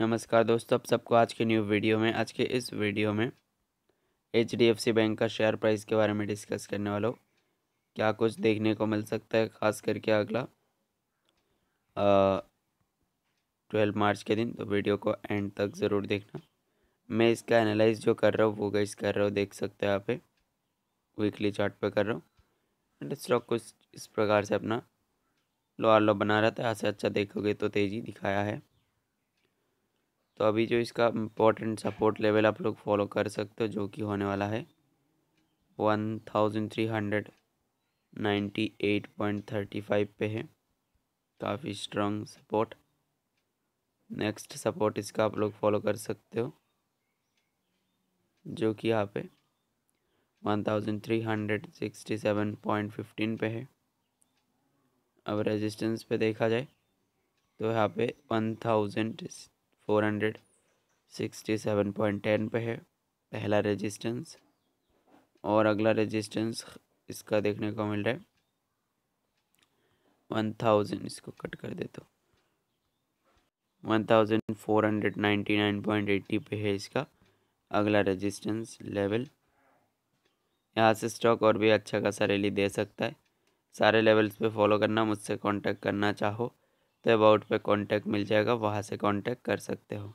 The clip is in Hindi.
नमस्कार दोस्तों आप सबको आज के न्यू वीडियो में आज के इस वीडियो में H D F C bank का शेयर प्राइस के बारे में डिस्कस करने वाला हो क्या कुछ देखने को मिल सकता है खास करके अगला ट्वेल्व मार्च के दिन तो वीडियो को एंड तक ज़रूर देखना मैं इसका एनालाइज जो कर रहा हूँ वो गाइस कर रहा हूँ देख सकते हैं आप वीकली चार्ट पे कर रहा हूँ एंड स्टॉक कुछ इस प्रकार से अपना लो आर लो बना रहा था यहाँ से अच्छा देखोगे तो तेज़ी दिखाया है तो अभी जो इसका इम्पोर्टेंट सपोर्ट लेवल आप लोग फॉलो कर सकते हो जो कि होने वाला है one thousand three hundred ninety eight point thirty five पे है काफ़ी स्ट्रॉन्ग सपोर्ट नेक्स्ट सपोर्ट इसका आप लोग फॉलो कर सकते हो जो कि यहाँ पे one thousand three hundred sixty seven point fifteen पे है अब रेजिस्टेंस पे देखा जाए तो यहाँ पे one thousand four hundred sixty seven point ten पे है पहला रेजिस्टेंस और अगला रेजिस्टेंस इसका देखने को मिल रहा है वन थाउजेंड इसको कट कर दे तो one thousand four hundred ninety nine point eighty पे है इसका अगला रेजिस्टेंस लेवल यहाँ से स्टॉक और भी अच्छा खासा रैली दे सकता है सारे लेवल्स पे फॉलो करना मुझसे कांटेक्ट करना चाहो तो अबाउट पे कांटेक्ट मिल जाएगा वहाँ से कांटेक्ट कर सकते हो